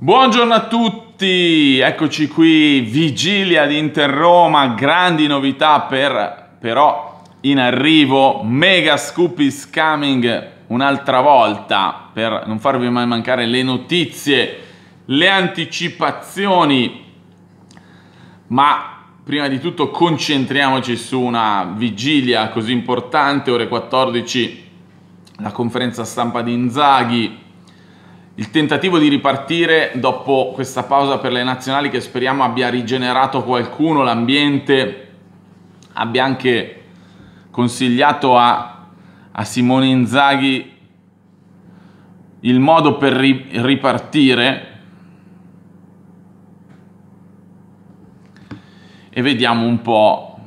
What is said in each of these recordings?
Buongiorno a tutti, eccoci qui, vigilia di Inter Roma, grandi novità per, però in arrivo, mega scoop is coming un'altra volta per non farvi mai mancare le notizie, le anticipazioni, ma prima di tutto concentriamoci su una vigilia così importante, ore 14, la conferenza stampa di Inzaghi, il tentativo di ripartire dopo questa pausa per le nazionali che speriamo abbia rigenerato qualcuno, l'ambiente, abbia anche consigliato a, a Simone Inzaghi il modo per ri, ripartire. E vediamo un po'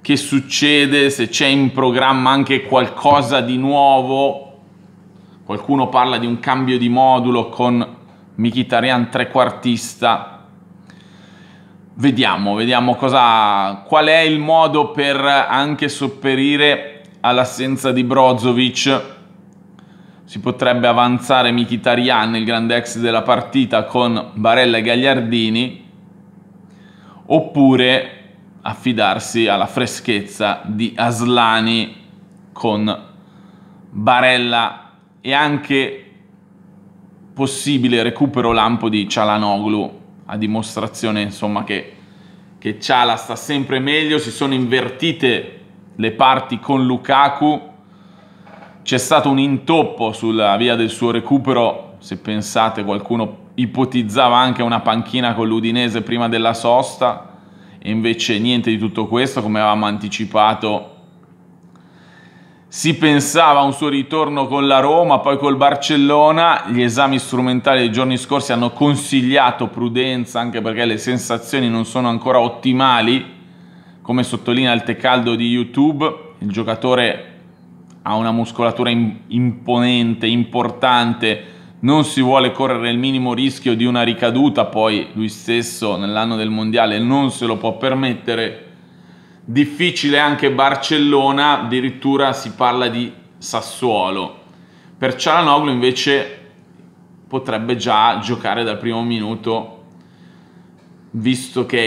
che succede, se c'è in programma anche qualcosa di nuovo Qualcuno parla di un cambio di modulo con Mkhitaryan trequartista. Vediamo, vediamo cosa, qual è il modo per anche sopperire all'assenza di Brozovic. Si potrebbe avanzare Mkhitaryan, il grande ex della partita, con Barella e Gagliardini. Oppure affidarsi alla freschezza di Aslani con Barella e anche possibile recupero lampo di Cialanoglu a dimostrazione insomma che, che Ciala sta sempre meglio, si sono invertite le parti con Lukaku, c'è stato un intoppo sulla via del suo recupero, se pensate qualcuno ipotizzava anche una panchina con l'Udinese prima della sosta, e invece niente di tutto questo, come avevamo anticipato si pensava a un suo ritorno con la Roma, poi col Barcellona. Gli esami strumentali dei giorni scorsi hanno consigliato prudenza anche perché le sensazioni non sono ancora ottimali, come sottolinea il Tecaldo di YouTube. Il giocatore ha una muscolatura imponente, importante, non si vuole correre il minimo rischio di una ricaduta, poi lui stesso nell'anno del mondiale non se lo può permettere difficile anche Barcellona, addirittura si parla di Sassuolo. Per Cialanoglu invece potrebbe già giocare dal primo minuto, visto che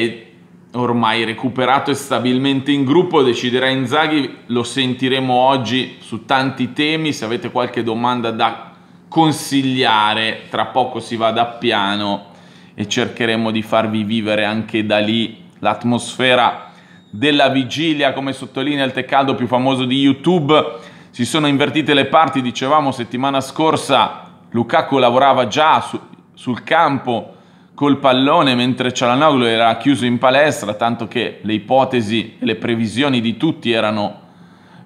è ormai recuperato e stabilmente in gruppo, deciderà Inzaghi, lo sentiremo oggi su tanti temi, se avete qualche domanda da consigliare, tra poco si va da piano e cercheremo di farvi vivere anche da lì l'atmosfera della vigilia, come sottolinea il Teccaldo più famoso di YouTube. Si sono invertite le parti, dicevamo settimana scorsa, Lukaku lavorava già su, sul campo col pallone mentre Cialanoglu era chiuso in palestra, tanto che le ipotesi e le previsioni di tutti erano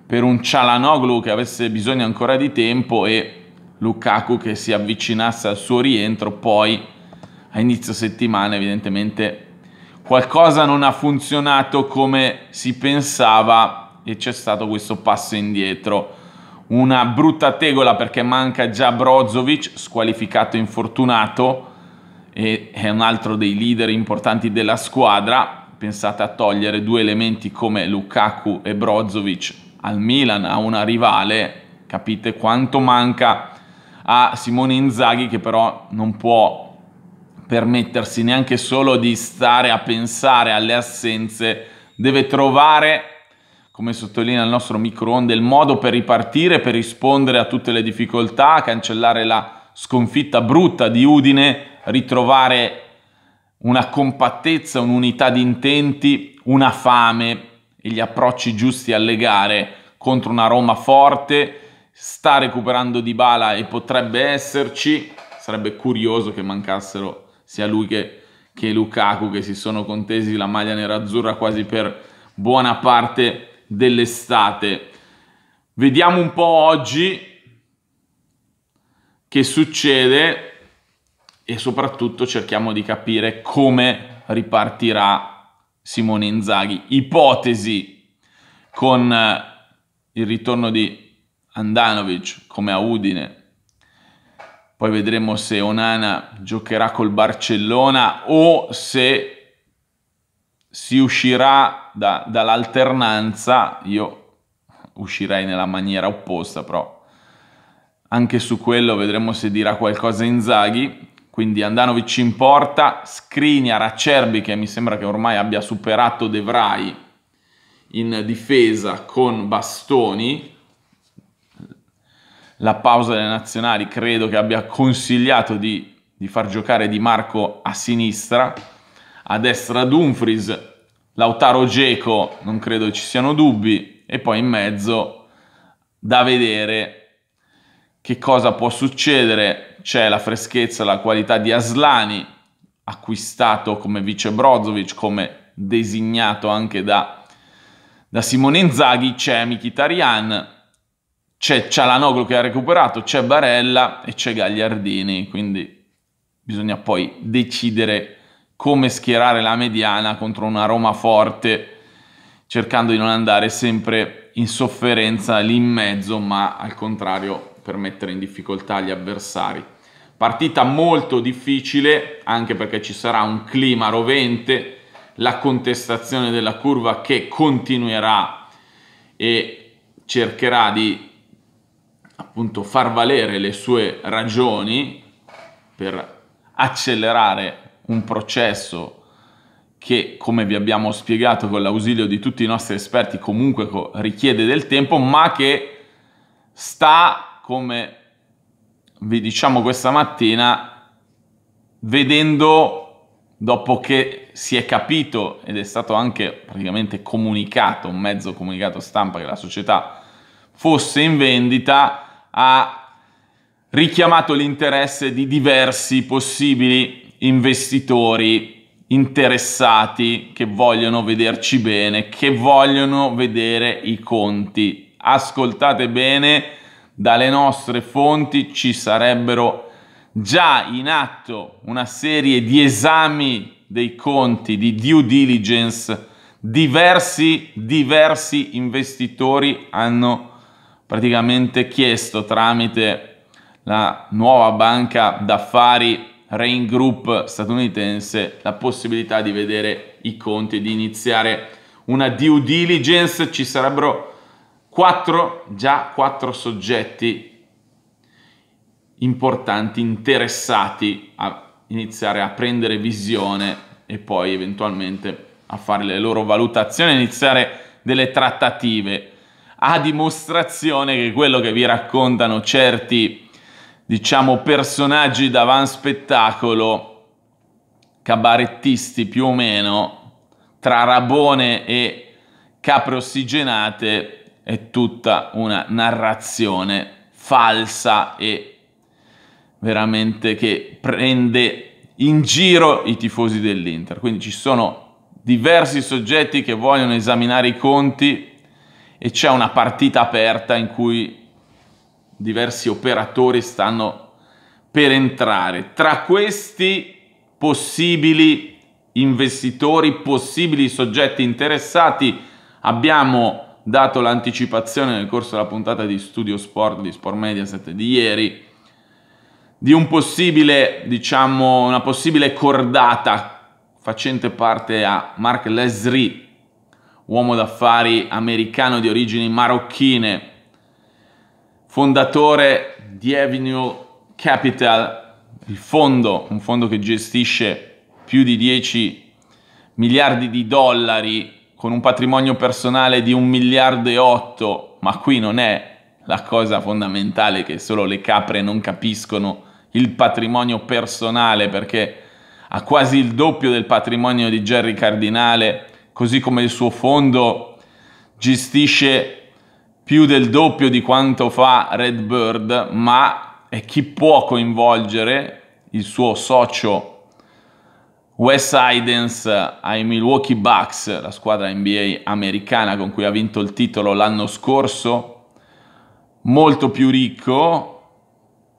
per un Cialanoglu che avesse bisogno ancora di tempo e Lukaku che si avvicinasse al suo rientro, poi a inizio settimana evidentemente qualcosa non ha funzionato come si pensava e c'è stato questo passo indietro. Una brutta tegola perché manca già Brozovic, squalificato infortunato, e è un altro dei leader importanti della squadra. Pensate a togliere due elementi come Lukaku e Brozovic al Milan, a una rivale, capite quanto manca a Simone Inzaghi che però non può permettersi neanche solo di stare a pensare alle assenze, deve trovare, come sottolinea il nostro microonde, il modo per ripartire, per rispondere a tutte le difficoltà, cancellare la sconfitta brutta di Udine, ritrovare una compattezza, un'unità di intenti, una fame e gli approcci giusti alle gare contro una Roma forte, sta recuperando Dybala e potrebbe esserci, sarebbe curioso che mancassero sia lui che, che Lukaku che si sono contesi la maglia nerazzurra quasi per buona parte dell'estate. Vediamo un po' oggi che succede e soprattutto cerchiamo di capire come ripartirà Simone Inzaghi. Ipotesi con eh, il ritorno di Andanovic come a Udine, poi vedremo se Onana giocherà col Barcellona o se si uscirà da, dall'alternanza. Io uscirei nella maniera opposta, però anche su quello vedremo se dirà qualcosa Inzaghi. Quindi Andanovic in porta, Skriniar, Acerbi che mi sembra che ormai abbia superato De Vrij in difesa con Bastoni la pausa delle nazionali credo che abbia consigliato di, di far giocare Di Marco a sinistra, a destra Dumfries, Lautaro Geco, non credo ci siano dubbi, e poi in mezzo da vedere che cosa può succedere. C'è la freschezza, la qualità di Aslani, acquistato come vice Brozovic, come designato anche da, da Simone Inzaghi, c'è Mkhitaryan, c'è Cialanoglu che ha recuperato, c'è Barella e c'è Gagliardini, quindi bisogna poi decidere come schierare la mediana contro una Roma forte, cercando di non andare sempre in sofferenza lì in mezzo, ma al contrario per mettere in difficoltà gli avversari. Partita molto difficile, anche perché ci sarà un clima rovente, la contestazione della curva che continuerà e cercherà di appunto far valere le sue ragioni per accelerare un processo che, come vi abbiamo spiegato con l'ausilio di tutti i nostri esperti, comunque richiede del tempo, ma che sta, come vi diciamo questa mattina, vedendo dopo che si è capito ed è stato anche praticamente comunicato, un mezzo comunicato stampa che la società fosse in vendita, ha richiamato l'interesse di diversi possibili investitori interessati che vogliono vederci bene, che vogliono vedere i conti. Ascoltate bene, dalle nostre fonti ci sarebbero già in atto una serie di esami dei conti, di due diligence, diversi, diversi investitori hanno praticamente chiesto tramite la nuova banca d'affari Rain Group statunitense la possibilità di vedere i conti e di iniziare una due diligence. Ci sarebbero quattro, già quattro soggetti importanti interessati a iniziare a prendere visione e poi eventualmente a fare le loro valutazioni, iniziare delle trattative a dimostrazione che quello che vi raccontano certi, diciamo, personaggi d'avanspettacolo, spettacolo, cabarettisti più o meno, tra Rabone e capre ossigenate, è tutta una narrazione falsa e veramente che prende in giro i tifosi dell'Inter. Quindi ci sono diversi soggetti che vogliono esaminare i conti e c'è una partita aperta in cui diversi operatori stanno per entrare. Tra questi possibili investitori, possibili soggetti interessati, abbiamo dato l'anticipazione nel corso della puntata di Studio Sport di Sport Mediaset di ieri di un possibile, diciamo, una possibile cordata facente parte a Mark Lesri uomo d'affari americano di origini marocchine, fondatore di Avenue Capital, il fondo, un fondo che gestisce più di 10 miliardi di dollari con un patrimonio personale di 1 miliardo e 8, ma qui non è la cosa fondamentale che solo le capre non capiscono il patrimonio personale perché ha quasi il doppio del patrimonio di Jerry Cardinale così come il suo fondo gestisce più del doppio di quanto fa Redbird, ma è chi può coinvolgere il suo socio Wes Idens ai Milwaukee Bucks, la squadra NBA americana con cui ha vinto il titolo l'anno scorso, molto più ricco,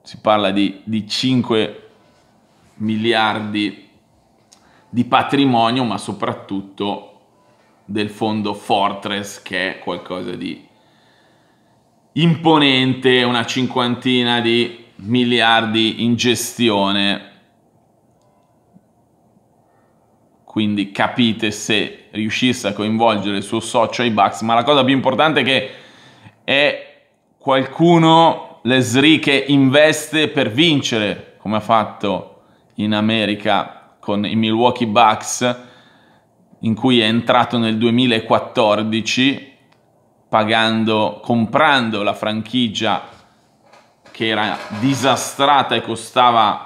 si parla di, di 5 miliardi di patrimonio, ma soprattutto del fondo Fortress che è qualcosa di imponente, una cinquantina di miliardi in gestione. Quindi capite se riuscisse a coinvolgere il suo socio ai Bucks, ma la cosa più importante è che è qualcuno, Lesri, che investe per vincere, come ha fatto in America con i Milwaukee Bucks in cui è entrato nel 2014 pagando, comprando la franchigia che era disastrata e costava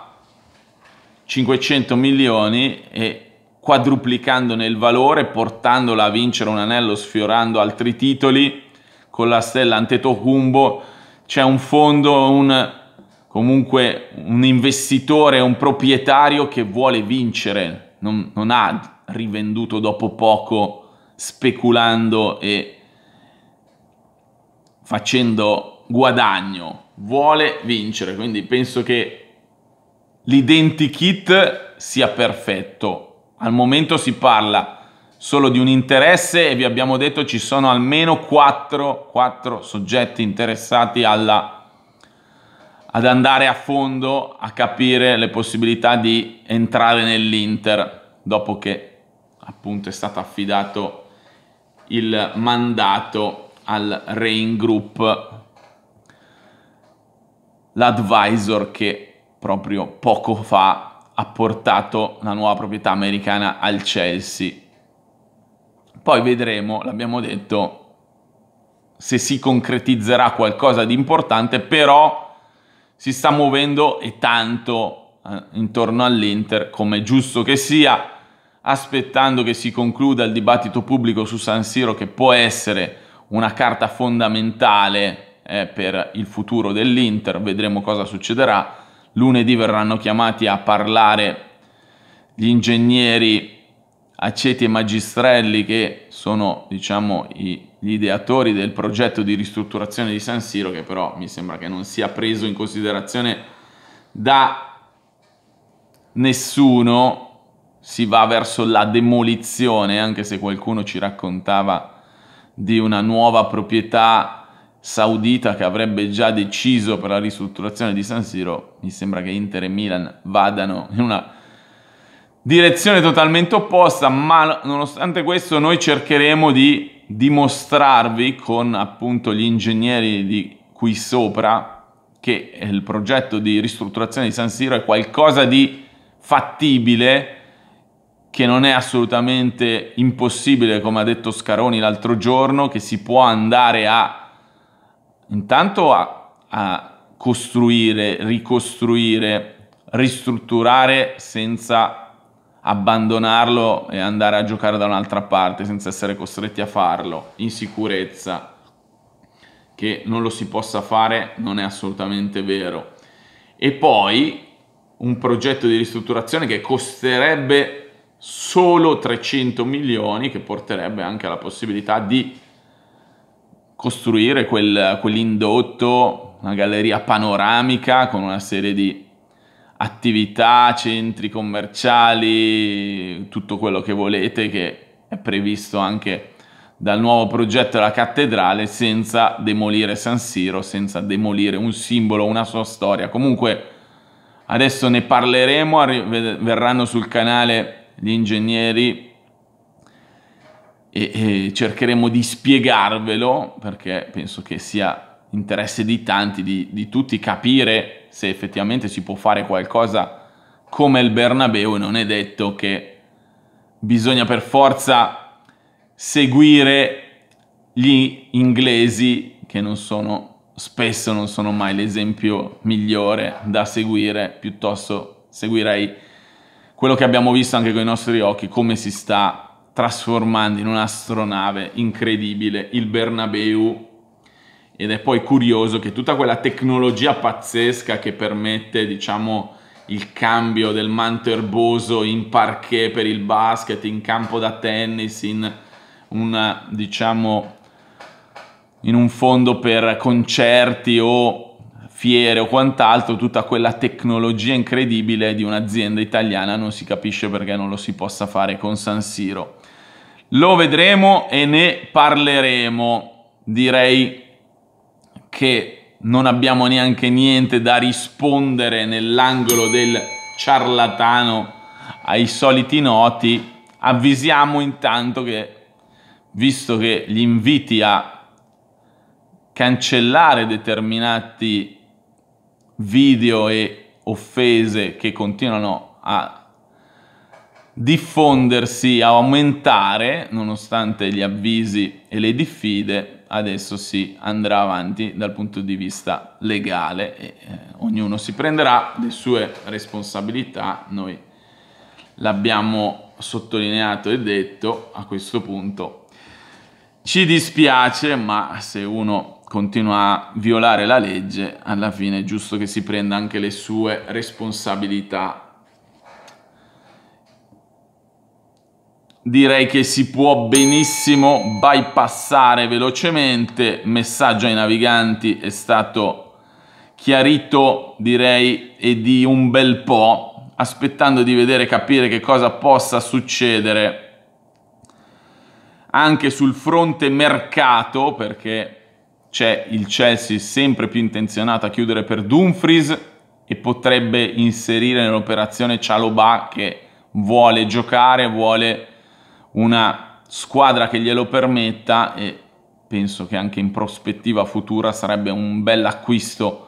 500 milioni e quadruplicandone il valore, portandola a vincere un anello, sfiorando altri titoli con la stella Antetokounmpo. C'è un fondo, un, comunque un investitore, un proprietario che vuole vincere non, non ha rivenduto dopo poco speculando e facendo guadagno, vuole vincere, quindi penso che l'identikit sia perfetto. Al momento si parla solo di un interesse e vi abbiamo detto ci sono almeno 4, 4 soggetti interessati alla ad andare a fondo a capire le possibilità di entrare nell'Inter dopo che appunto è stato affidato il mandato al Rain Group l'advisor che proprio poco fa ha portato la nuova proprietà americana al Chelsea. Poi vedremo, l'abbiamo detto, se si concretizzerà qualcosa di importante, però si sta muovendo e tanto eh, intorno all'Inter come è giusto che sia, aspettando che si concluda il dibattito pubblico su San Siro che può essere una carta fondamentale eh, per il futuro dell'Inter, vedremo cosa succederà. Lunedì verranno chiamati a parlare gli ingegneri Aceti e Magistrelli che sono diciamo i gli ideatori del progetto di ristrutturazione di San Siro, che però mi sembra che non sia preso in considerazione da nessuno, si va verso la demolizione, anche se qualcuno ci raccontava di una nuova proprietà saudita che avrebbe già deciso per la ristrutturazione di San Siro, mi sembra che Inter e Milan vadano in una direzione totalmente opposta, ma nonostante questo noi cercheremo di dimostrarvi con appunto gli ingegneri di qui sopra che il progetto di ristrutturazione di San Siro è qualcosa di fattibile, che non è assolutamente impossibile, come ha detto Scaroni l'altro giorno, che si può andare a intanto a, a costruire, ricostruire, ristrutturare senza abbandonarlo e andare a giocare da un'altra parte senza essere costretti a farlo in sicurezza che non lo si possa fare non è assolutamente vero e poi un progetto di ristrutturazione che costerebbe solo 300 milioni che porterebbe anche alla possibilità di costruire quel, quell'indotto una galleria panoramica con una serie di attività, centri commerciali, tutto quello che volete che è previsto anche dal nuovo progetto della cattedrale senza demolire San Siro, senza demolire un simbolo, una sua storia. Comunque adesso ne parleremo, verranno sul canale gli ingegneri e, e, cercheremo di spiegarvelo perché penso che sia interesse di tanti, di, di tutti capire se effettivamente si può fare qualcosa come il Bernabeu non è detto che bisogna per forza seguire gli inglesi che non sono spesso non sono mai l'esempio migliore da seguire piuttosto seguirei quello che abbiamo visto anche con i nostri occhi come si sta trasformando in un'astronave incredibile il Bernabeu ed è poi curioso che tutta quella tecnologia pazzesca che permette, diciamo, il cambio del manto erboso in parquet per il basket, in campo da tennis, in una, diciamo, in un fondo per concerti o fiere o quant'altro, tutta quella tecnologia incredibile di un'azienda italiana non si capisce perché non lo si possa fare con San Siro. Lo vedremo e ne parleremo, direi che non abbiamo neanche niente da rispondere nell'angolo del ciarlatano ai soliti noti, avvisiamo intanto che, visto che gli inviti a cancellare determinati video e offese che continuano a diffondersi, a aumentare, nonostante gli avvisi e le diffide, adesso si andrà avanti dal punto di vista legale e eh, ognuno si prenderà le sue responsabilità, noi l'abbiamo sottolineato e detto a questo punto. Ci dispiace, ma se uno continua a violare la legge, alla fine è giusto che si prenda anche le sue responsabilità direi che si può benissimo bypassare velocemente. Messaggio ai naviganti è stato chiarito, direi, e di un bel po', aspettando di vedere capire che cosa possa succedere anche sul fronte mercato, perché c'è il Chelsea sempre più intenzionato a chiudere per Dumfries e potrebbe inserire nell'operazione Cialobà che vuole giocare, vuole una squadra che glielo permetta e penso che anche in prospettiva futura sarebbe un bel acquisto.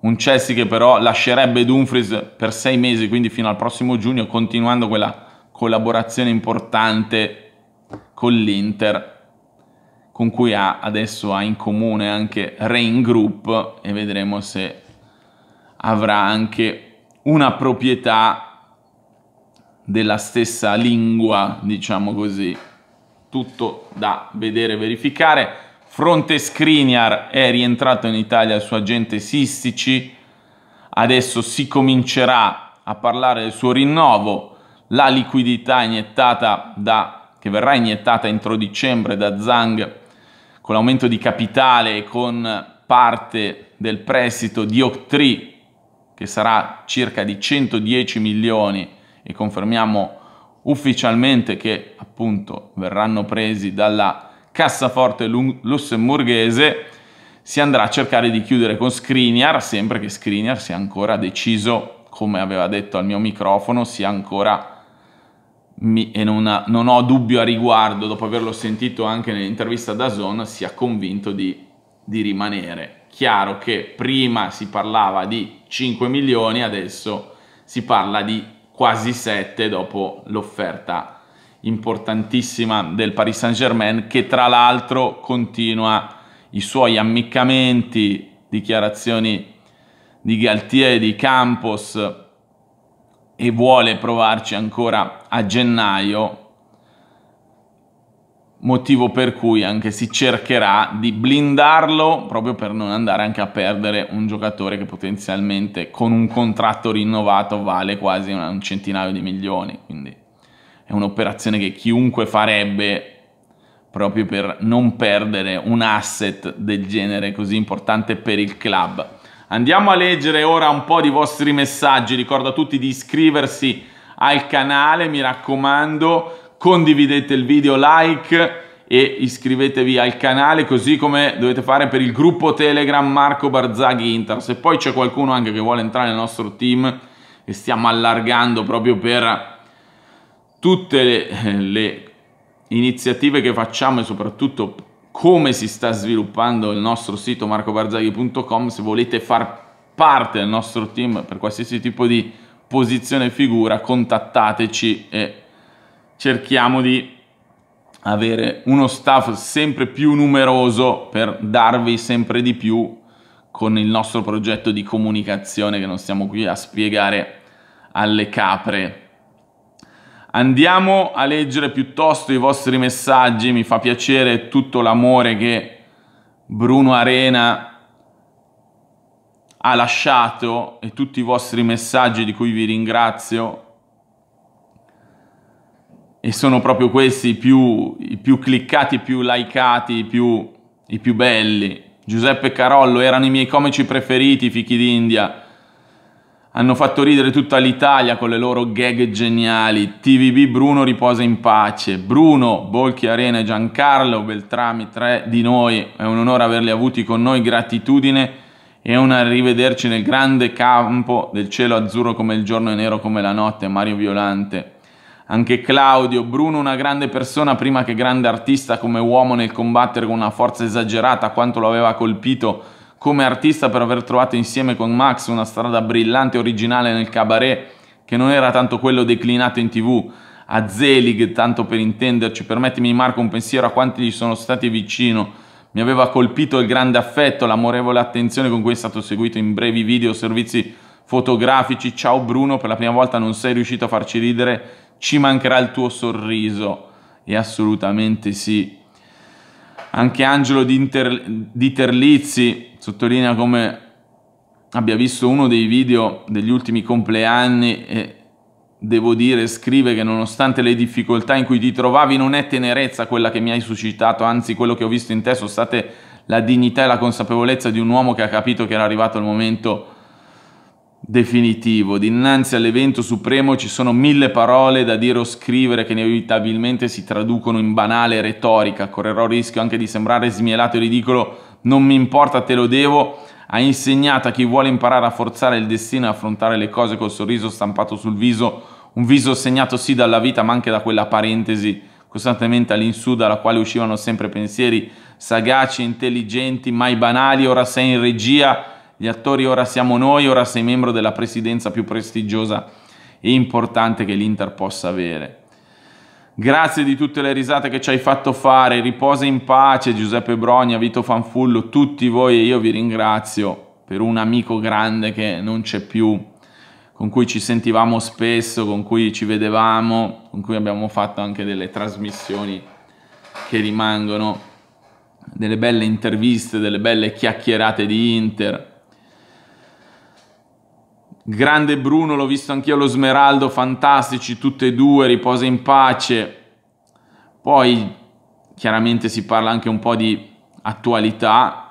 Un Chelsea che però lascerebbe Dumfries per sei mesi, quindi fino al prossimo giugno, continuando quella collaborazione importante con l'Inter, con cui ha, adesso ha in comune anche Rain Group e vedremo se avrà anche una proprietà della stessa lingua, diciamo così. Tutto da vedere e verificare. Fronte Skriniar è rientrato in Italia il suo agente Sistici, adesso si comincerà a parlare del suo rinnovo, la liquidità iniettata da, che verrà iniettata entro dicembre da Zhang con l'aumento di capitale e con parte del prestito di Octree che sarà circa di 110 milioni e confermiamo ufficialmente che appunto verranno presi dalla cassaforte lussemburghese, si andrà a cercare di chiudere con Skriniar, sempre che Skriniar sia ancora deciso, come aveva detto al mio microfono, sia ancora mi, e non, ha, non, ho dubbio a riguardo, dopo averlo sentito anche nell'intervista da Zon, sia convinto di, di rimanere. Chiaro che prima si parlava di 5 milioni, adesso si parla di quasi 7 dopo l'offerta importantissima del Paris Saint-Germain che tra l'altro continua i suoi ammiccamenti, dichiarazioni di Galtier e di Campos e vuole provarci ancora a gennaio motivo per cui anche si cercherà di blindarlo proprio per non andare anche a perdere un giocatore che potenzialmente con un contratto rinnovato vale quasi un centinaio di milioni, quindi è un'operazione che chiunque farebbe proprio per non perdere un asset del genere così importante per il club. Andiamo a leggere ora un po' di vostri messaggi, ricordo a tutti di iscriversi al canale, mi raccomando, condividete il video, like e iscrivetevi al canale così come dovete fare per il gruppo Telegram Marco Barzaghi Inter. Se poi c'è qualcuno anche che vuole entrare nel nostro team e stiamo allargando proprio per tutte le, le iniziative che facciamo e soprattutto come si sta sviluppando il nostro sito marcobarzaghi.com se volete far parte del nostro team per qualsiasi tipo di posizione e figura contattateci e cerchiamo di avere uno staff sempre più numeroso per darvi sempre di più con il nostro progetto di comunicazione che non stiamo qui a spiegare alle capre. Andiamo a leggere piuttosto i vostri messaggi, mi fa piacere tutto l'amore che Bruno Arena ha lasciato e tutti i vostri messaggi di cui vi ringrazio e sono proprio questi i più, i più cliccati, i più likeati, i più, i più belli. Giuseppe Carollo erano i miei comici preferiti, i fichi d'India. Hanno fatto ridere tutta l'Italia con le loro gag geniali. TVB Bruno riposa in pace. Bruno, Bolchi Arena e Giancarlo Beltrami, tre di noi. È un onore averli avuti con noi. Gratitudine e un arrivederci nel grande campo del cielo azzurro come il giorno e nero come la notte. Mario Violante anche Claudio, Bruno una grande persona prima che grande artista come uomo nel combattere con una forza esagerata quanto lo aveva colpito come artista per aver trovato insieme con Max una strada brillante e originale nel cabaret che non era tanto quello declinato in tv. A Zelig, tanto per intenderci, permettimi Marco un pensiero a quanti gli sono stati vicino. Mi aveva colpito il grande affetto, l'amorevole attenzione con cui è stato seguito in brevi video, servizi fotografici. Ciao Bruno, per la prima volta non sei riuscito a farci ridere ci mancherà il tuo sorriso. E assolutamente sì. Anche Angelo di, Inter... di Terlizzi sottolinea come abbia visto uno dei video degli ultimi compleanni e devo dire, scrive che nonostante le difficoltà in cui ti trovavi non è tenerezza quella che mi hai suscitato, anzi quello che ho visto in te sono state la dignità e la consapevolezza di un uomo che ha capito che era arrivato il momento definitivo. Dinanzi all'evento supremo ci sono mille parole da dire o scrivere che inevitabilmente si traducono in banale retorica. Correrò il rischio anche di sembrare smielato e ridicolo. Non mi importa, te lo devo. Ha insegnato a chi vuole imparare a forzare il destino e affrontare le cose col sorriso stampato sul viso. Un viso segnato sì dalla vita, ma anche da quella parentesi costantemente all'insù dalla quale uscivano sempre pensieri sagaci, intelligenti, mai banali. Ora sei in regia gli attori ora siamo noi, ora sei membro della presidenza più prestigiosa e importante che l'Inter possa avere. Grazie di tutte le risate che ci hai fatto fare, riposa in pace Giuseppe Brogna, Vito Fanfullo, tutti voi e io vi ringrazio per un amico grande che non c'è più, con cui ci sentivamo spesso, con cui ci vedevamo, con cui abbiamo fatto anche delle trasmissioni che rimangono, delle belle interviste, delle belle chiacchierate di Inter Grande Bruno, l'ho visto anch'io lo Smeraldo, fantastici tutti e due, riposa in pace. Poi chiaramente si parla anche un po' di attualità.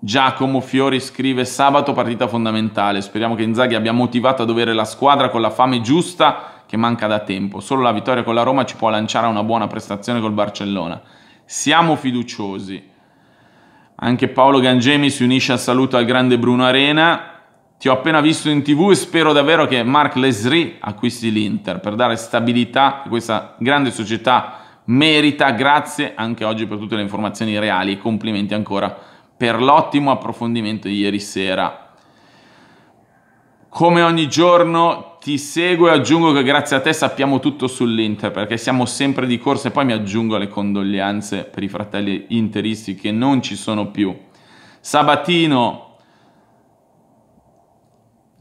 Giacomo Fiori scrive sabato partita fondamentale, speriamo che Inzaghi abbia motivato a dovere la squadra con la fame giusta che manca da tempo. Solo la vittoria con la Roma ci può lanciare a una buona prestazione col Barcellona. Siamo fiduciosi. Anche Paolo Gangemi si unisce al saluto al grande Bruno Arena. Ti ho appena visto in tv e spero davvero che Mark Lesri acquisti l'Inter per dare stabilità a questa grande società merita. Grazie anche oggi per tutte le informazioni reali e complimenti ancora per l'ottimo approfondimento di ieri sera. Come ogni giorno ti seguo e aggiungo che grazie a te sappiamo tutto sull'Inter perché siamo sempre di corsa e poi mi aggiungo alle condoglianze per i fratelli interisti che non ci sono più. Sabatino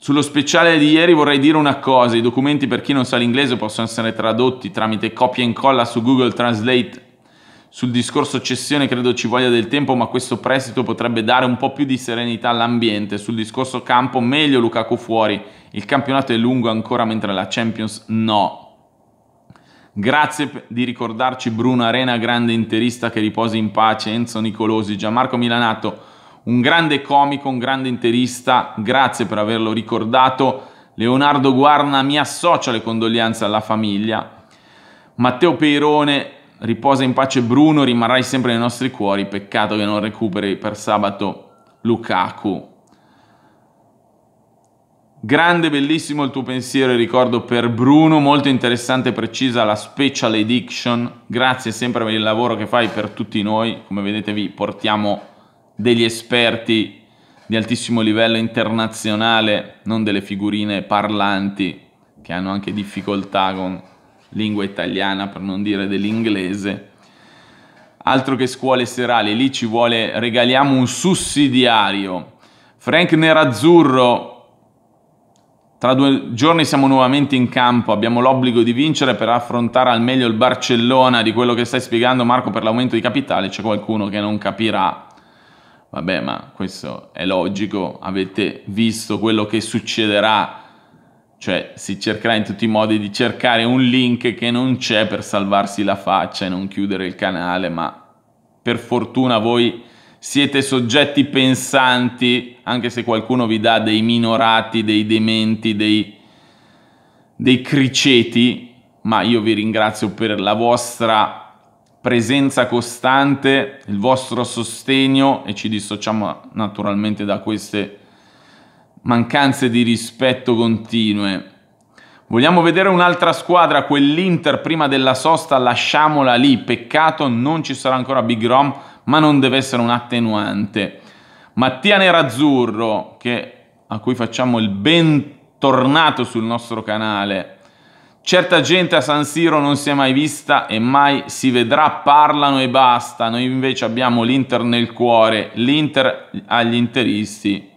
sullo speciale di ieri vorrei dire una cosa, i documenti per chi non sa l'inglese possono essere tradotti tramite copia e incolla su Google Translate. Sul discorso cessione credo ci voglia del tempo, ma questo prestito potrebbe dare un po' più di serenità all'ambiente. Sul discorso campo meglio Lukaku fuori, il campionato è lungo ancora mentre la Champions no. Grazie di ricordarci Bruno Arena, grande interista che riposi in pace, Enzo Nicolosi, Gianmarco Milanato, un grande comico, un grande interista, grazie per averlo ricordato. Leonardo Guarna mi associa le condoglianze alla famiglia. Matteo Peirone, riposa in pace Bruno, rimarrai sempre nei nostri cuori, peccato che non recuperi per sabato Lukaku. Grande, bellissimo il tuo pensiero e ricordo per Bruno, molto interessante e precisa la special edition. Grazie sempre per il lavoro che fai per tutti noi, come vedete vi portiamo degli esperti di altissimo livello internazionale, non delle figurine parlanti che hanno anche difficoltà con lingua italiana per non dire dell'inglese. Altro che scuole serali, lì ci vuole regaliamo un sussidiario. Frank Nerazzurro tra due giorni siamo nuovamente in campo, abbiamo l'obbligo di vincere per affrontare al meglio il Barcellona di quello che stai spiegando Marco per l'aumento di capitale, c'è qualcuno che non capirà Vabbè, ma questo è logico, avete visto quello che succederà, cioè si cercherà in tutti i modi di cercare un link che non c'è per salvarsi la faccia e non chiudere il canale, ma per fortuna voi siete soggetti pensanti, anche se qualcuno vi dà dei minorati, dei dementi, dei, dei criceti, ma io vi ringrazio per la vostra presenza costante, il vostro sostegno e ci dissociamo naturalmente da queste mancanze di rispetto continue. Vogliamo vedere un'altra squadra, quell'Inter prima della sosta, lasciamola lì, peccato non ci sarà ancora Big Rom, ma non deve essere un attenuante. Mattia Nerazzurro, che, a cui facciamo il bentornato sul nostro canale, Certa gente a San Siro non si è mai vista e mai si vedrà, parlano e basta. Noi invece abbiamo l'Inter nel cuore, l'Inter agli interisti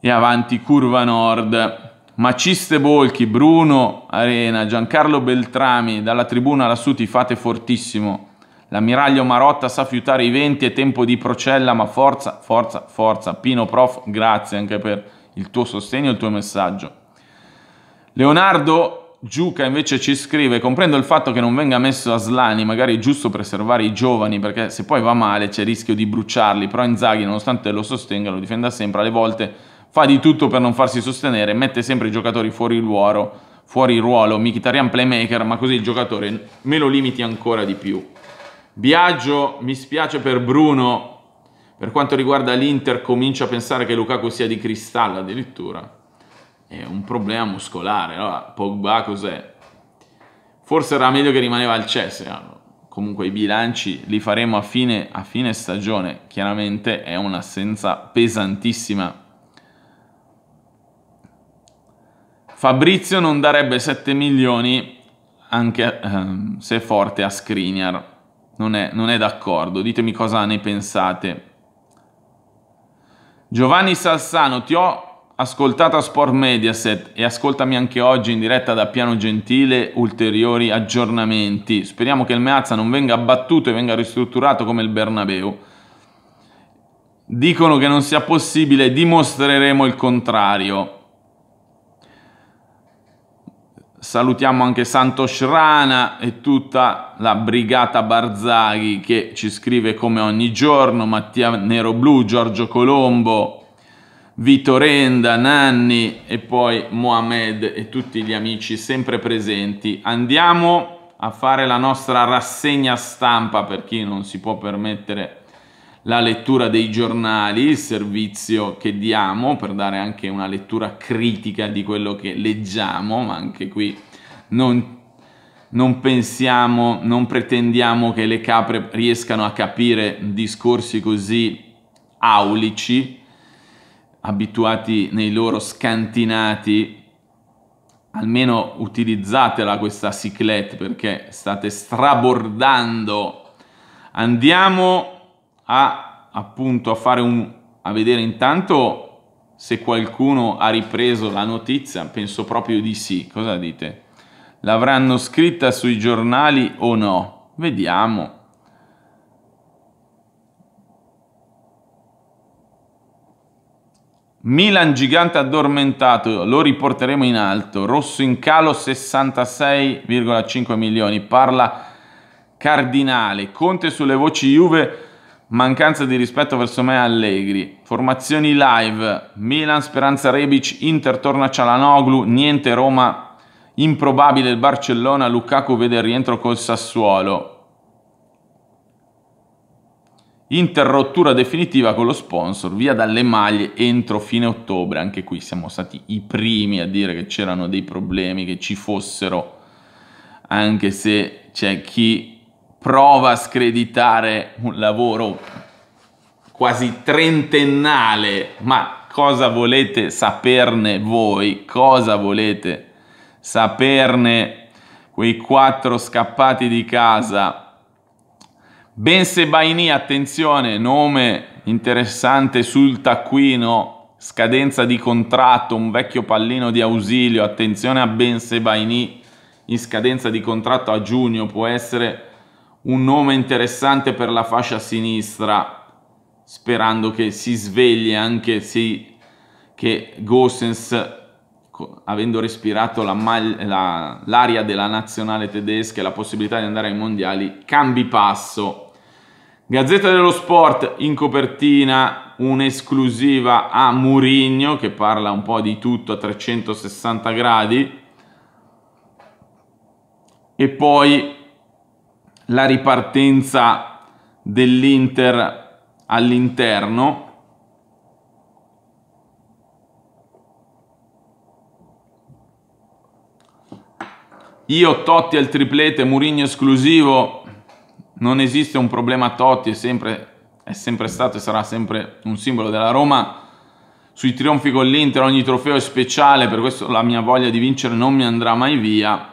e avanti curva nord. Maciste Bolchi, Bruno Arena, Giancarlo Beltrami, dalla tribuna lassù ti fate fortissimo. L'ammiraglio Marotta sa fiutare i venti, è tempo di procella, ma forza, forza, forza. Pino Prof, grazie anche per il tuo sostegno e il tuo messaggio. Leonardo Giuca invece ci scrive, comprendo il fatto che non venga messo a Slani, magari è giusto preservare i giovani, perché se poi va male c'è il rischio di bruciarli, però Inzaghi, nonostante lo sostenga, lo difenda sempre, alle volte fa di tutto per non farsi sostenere, mette sempre i giocatori fuori ruolo, fuori ruolo, Mkhitaryan playmaker, ma così il giocatore me lo limiti ancora di più. Biagio, mi spiace per Bruno, per quanto riguarda l'Inter comincio a pensare che Lukaku sia di cristallo addirittura è un problema muscolare. Allora, Pogba cos'è? Forse era meglio che rimaneva al Chelsea. comunque i bilanci li faremo a fine, a fine stagione. Chiaramente è un'assenza pesantissima. Fabrizio non darebbe 7 milioni anche ehm, se forte a Skriniar. Non è, non è d'accordo. Ditemi cosa ne pensate. Giovanni Salsano, ti ho ascoltato a Sport Mediaset e ascoltami anche oggi in diretta da Piano Gentile ulteriori aggiornamenti. Speriamo che il Meazza non venga abbattuto e venga ristrutturato come il Bernabeu. Dicono che non sia possibile, dimostreremo il contrario. Salutiamo anche Santos Rana e tutta la brigata Barzaghi che ci scrive come ogni giorno, Mattia Nero Blu, Giorgio Colombo, Vito Renda, Nanni e poi Mohamed e tutti gli amici sempre presenti. Andiamo a fare la nostra rassegna stampa per chi non si può permettere la lettura dei giornali, il servizio che diamo per dare anche una lettura critica di quello che leggiamo, ma anche qui non, non pensiamo, non pretendiamo che le capre riescano a capire discorsi così aulici abituati nei loro scantinati, almeno utilizzatela questa ciclette perché state strabordando. Andiamo a appunto a fare un a vedere intanto se qualcuno ha ripreso la notizia, penso proprio di sì. Cosa dite? L'avranno scritta sui giornali o no? Vediamo. Milan gigante addormentato, lo riporteremo in alto, rosso in calo 66,5 milioni, parla Cardinale, Conte sulle voci Juve, mancanza di rispetto verso me Allegri, formazioni live, Milan Speranza Rebic, Inter torna Cialanoglu, niente Roma, improbabile il Barcellona, Lukaku vede il rientro col Sassuolo, Interrottura definitiva con lo sponsor, via dalle maglie entro fine ottobre. Anche qui siamo stati i primi a dire che c'erano dei problemi, che ci fossero, anche se c'è chi prova a screditare un lavoro quasi trentennale, ma cosa volete saperne voi? Cosa volete saperne quei quattro scappati di casa? Ben Sebaini, attenzione, nome interessante sul taccuino, scadenza di contratto, un vecchio pallino di ausilio, attenzione a Ben Sebaini in scadenza di contratto a giugno, può essere un nome interessante per la fascia sinistra, sperando che si svegli anche se che Gossens avendo respirato l'aria la la, della nazionale tedesca e la possibilità di andare ai mondiali, cambi passo Gazzetta dello Sport in copertina un'esclusiva a Murigno che parla un po' di tutto a 360 gradi e poi la ripartenza dell'Inter all'interno Io Totti al triplete, Murigno esclusivo non esiste un problema Totti, è sempre, è sempre stato e sarà sempre un simbolo della Roma. Sui trionfi con l'Inter ogni trofeo è speciale, per questo la mia voglia di vincere non mi andrà mai via.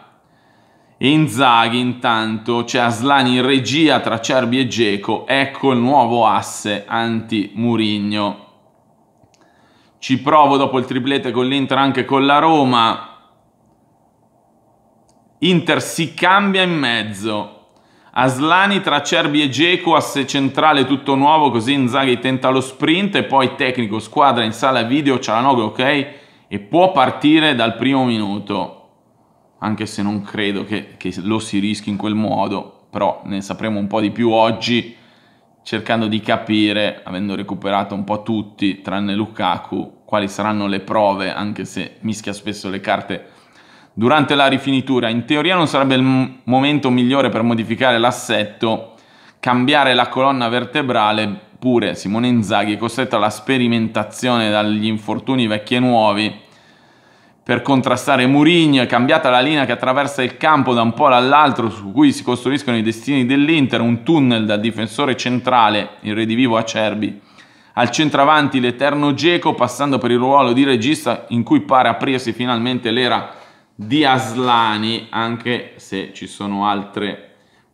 E in Zaghi intanto, c'è Aslani in regia tra Cerbi e Geco, ecco il nuovo asse anti-Murigno. Ci provo dopo il triplete con l'Inter anche con la Roma. Inter si cambia in mezzo, Aslani tra Cerbi e Geco, asse centrale tutto nuovo, così Inzaghi tenta lo sprint e poi tecnico, squadra in sala video, Cialanoglu ok e può partire dal primo minuto. Anche se non credo che, che lo si rischi in quel modo, però ne sapremo un po' di più oggi cercando di capire, avendo recuperato un po' tutti, tranne Lukaku, quali saranno le prove, anche se mischia spesso le carte durante la rifinitura. In teoria non sarebbe il momento migliore per modificare l'assetto, cambiare la colonna vertebrale, pure Simone Inzaghi è costretto alla sperimentazione dagli infortuni vecchi e nuovi per contrastare Murigno, è cambiata la linea che attraversa il campo da un po' all'altro su cui si costruiscono i destini dell'Inter, un tunnel dal difensore centrale, il redivivo Acerbi, al centravanti l'eterno Geco passando per il ruolo di regista in cui pare aprirsi finalmente l'era di Aslani, anche se ci sono altre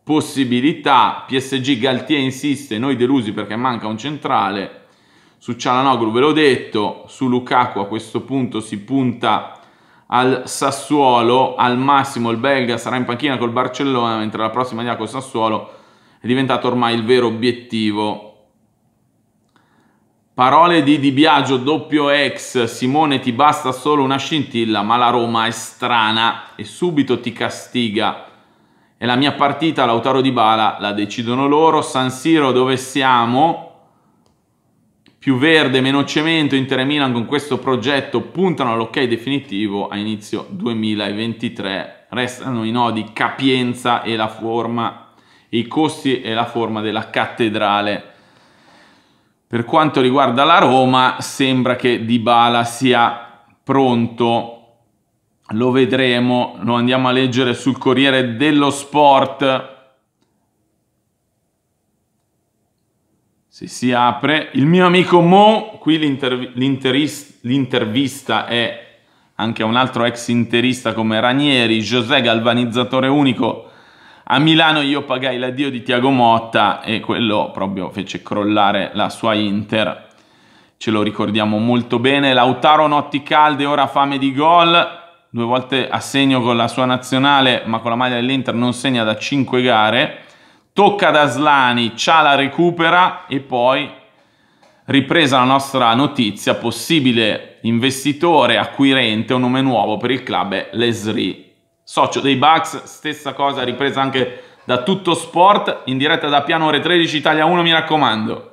possibilità. PSG Galtier insiste, noi delusi perché manca un centrale. Su Cialanoglu ve l'ho detto, su Lukaku a questo punto si punta al Sassuolo, al massimo il belga sarà in panchina col Barcellona, mentre la prossima idea col Sassuolo è diventato ormai il vero obiettivo Parole di Di Biagio, doppio ex, Simone ti basta solo una scintilla, ma la Roma è strana e subito ti castiga. È la mia partita, Lautaro Di Bala, la decidono loro. San Siro dove siamo? Più verde, meno cemento, Inter Milan con questo progetto puntano all'ok definitivo a inizio 2023. Restano i nodi capienza e la forma, i costi e la forma della cattedrale. Per quanto riguarda la Roma, sembra che Dybala sia pronto, lo vedremo, lo andiamo a leggere sul Corriere dello Sport. Se si apre, il mio amico Mo, qui l'intervista è anche un altro ex interista come Ranieri, José Galvanizzatore Unico, a Milano io pagai l'addio di Tiago Motta e quello proprio fece crollare la sua Inter. Ce lo ricordiamo molto bene. Lautaro notti calde, ora fame di gol. Due volte a segno con la sua nazionale, ma con la maglia dell'Inter non segna da 5 gare. Tocca ad Aslani, Ciala recupera e poi ripresa la nostra notizia, possibile investitore acquirente, un nome nuovo per il club è Lesri socio dei Bucks, stessa cosa ripresa anche da tutto sport in diretta da Piano Ore 13 Italia 1, mi raccomando.